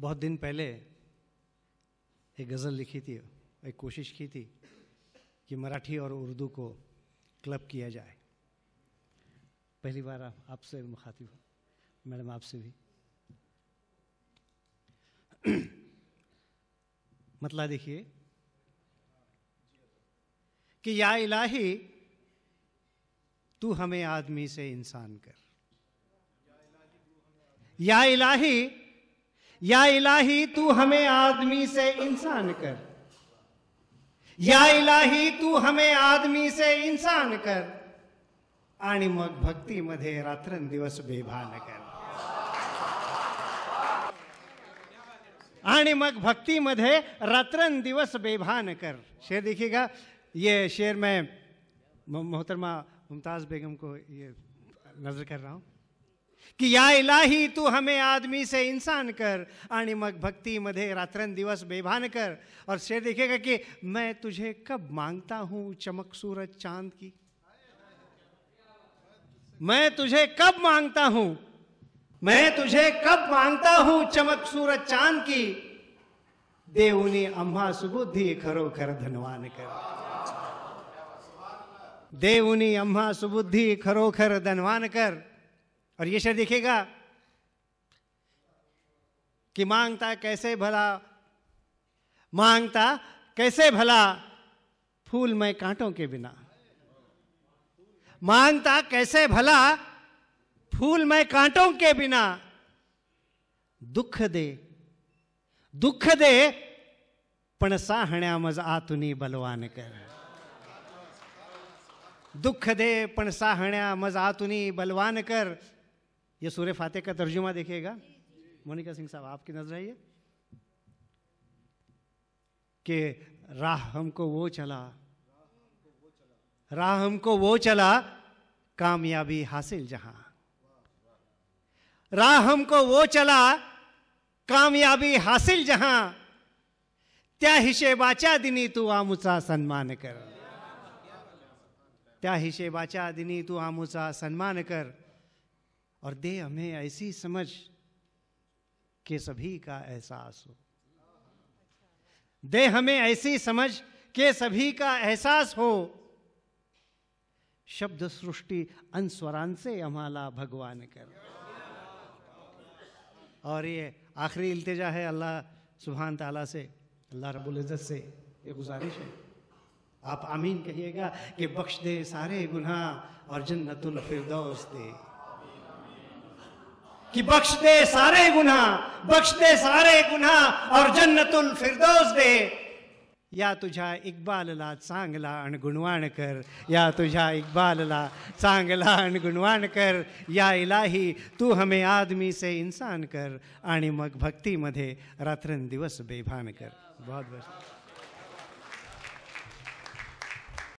बहुत दिन पहले एक गज़ल लिखी थी एक कोशिश की थी कि मराठी और उर्दू को क्लब किया जाए पहली बार आपसे मुखातिब हूँ मैडम आपसे भी मतला देखिए कि या इलाही तू हमें आदमी से इंसान कर या इलाही या इलाही तू हमें आदमी से इंसान कर या इलाही तू हमें आदमी से इंसान कर आणि मग भक्तीमध्ये रात्रंदिवस बेभान कर आणि मग भक्तीमध्ये रात्रंदिवस बेभान कर शेर देखिएगा ये शेर मैं मोहतरमा मुमताज़ बेगम को ये नज़र कर रहा हूँ कि या इलाही तू हमें आदमी से इंसान कर आणि मग रात्रन दिवस बेभान कर और शेर देखेगा कि मैं तुझे कब मांगता हूँ चमक सूरज चांद की मैं तुझे कब मांगता हूँ मैं तुझे कब मांगता हूँ चमक सूरज चांद की देवनी सुबुद्धि खरो खर धनवान कर देवनी अम्मा सुबुद्धि खरो खर धनवान कर और ये शेर देखेगा कि मांगता कैसे भला मांगता कैसे भला फूल मैं कांटों के बिना मांगता कैसे भला फूल में कांटों के बिना दुख दे दुख दे हण्या मज आतुनी बलवान कर दुख दे हण्या मज आतुनी बलवान कर ये सूर्य फातह का तर्जुमा देखिएगा मोनिका सिंह साहब आपकी नजर आइए कि राह हमको वो चला राह हमको वो चला कामयाबी हासिल जहां राह हमको वो चला कामयाबी हासिल जहां त्या बाचा दिनी तू आमुचा सन्मान कर त्या बाचा दिनी तू आमुचा सन्मान कर और दे हमें ऐसी समझ के सभी का एहसास हो दे हमें ऐसी समझ के सभी का एहसास हो शब्द सृष्टि से हमाला भगवान कर और ये आखिरी इल्तिजा है अल्लाह सुबहान तला से अल्लाह रबुल इज़्ज़त से ये गुजारिश है आप आमीन कहिएगा कि बख्श दे सारे गुनाह और जन्नतुल फिरदौस दे कि बख्श दे सारे गुना बख्श दे सारे गुना और जन्नतुल फिरदौस दे या तुझ्या इकबालला चांगला आणि गुणवाण कर या तुझ्या इक्बालला चांगला आणि गुणवाण कर या इलाही तू हमें आदमी से इन्सान कर आणि मग भक्तीमध्ये रात्रंदिवस बेभान कर बहुत बहुत